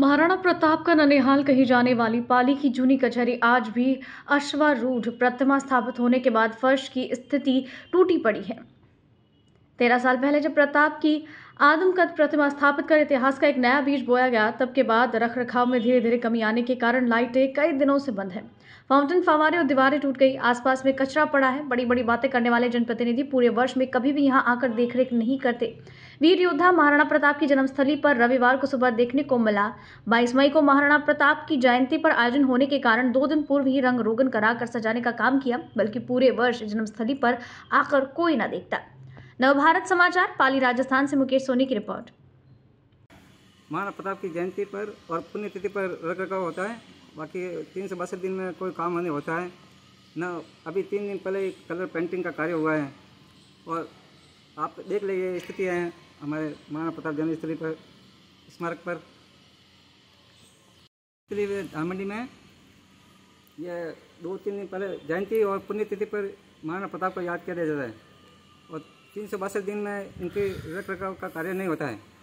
महाराणा प्रताप का ननिहाल कही जाने वाली पाली की जूनी कचहरी आज भी अश्वारूढ़ प्रतिमा स्थापित होने के बाद फर्श की स्थिति टूटी पड़ी है तेरह साल पहले जब प्रताप की आदमकद प्रतिमा स्थापित कर इतिहास का एक नया बीज बोया गया तब के बाद रख रखाव में धीरे धीरे कमी आने के कारण लाइटें कई दिनों से बंद हैं फाउंटेन फवारे और दीवारें टूट गई आसपास में कचरा पड़ा है बड़ी बड़ी बातें करने वाले जनप्रतिनिधि पूरे वर्ष में कभी भी यहाँ आकर देखरेख नहीं करते वीर योद्धा महाराणा प्रताप की जन्मस्थली पर रविवार को सुबह देखने को मिला बाईस मई को महाराणा प्रताप की जयंती पर आयोजन होने के कारण दो दिन पूर्व ही रंग रोगन कराकर सजाने का काम किया बल्कि पूरे वर्ष जन्मस्थली पर आकर कोई ना देखता नवभारत समाचार पाली राजस्थान से मुकेश सोनी की रिपोर्ट महाराणा प्रताप की जयंती पर और पुण्यतिथि पर रख रखाव होता है बाकी तीन से बासठ दिन में कोई काम नहीं होता है न अभी तीन दिन पहले कलर पेंटिंग का कार्य हुआ है और आप देख लीजिए स्थिति है हमारे महाराणा प्रताप जन्म स्थली पर स्मारक पर इसलिए धामंडी में यह दो तीन दिन पहले जयंती और पुण्यतिथि पर महाराणा प्रताप को याद किया जाता है और तीन सौ बासठ दिन में इनके रख रखाव का कार्य नहीं होता है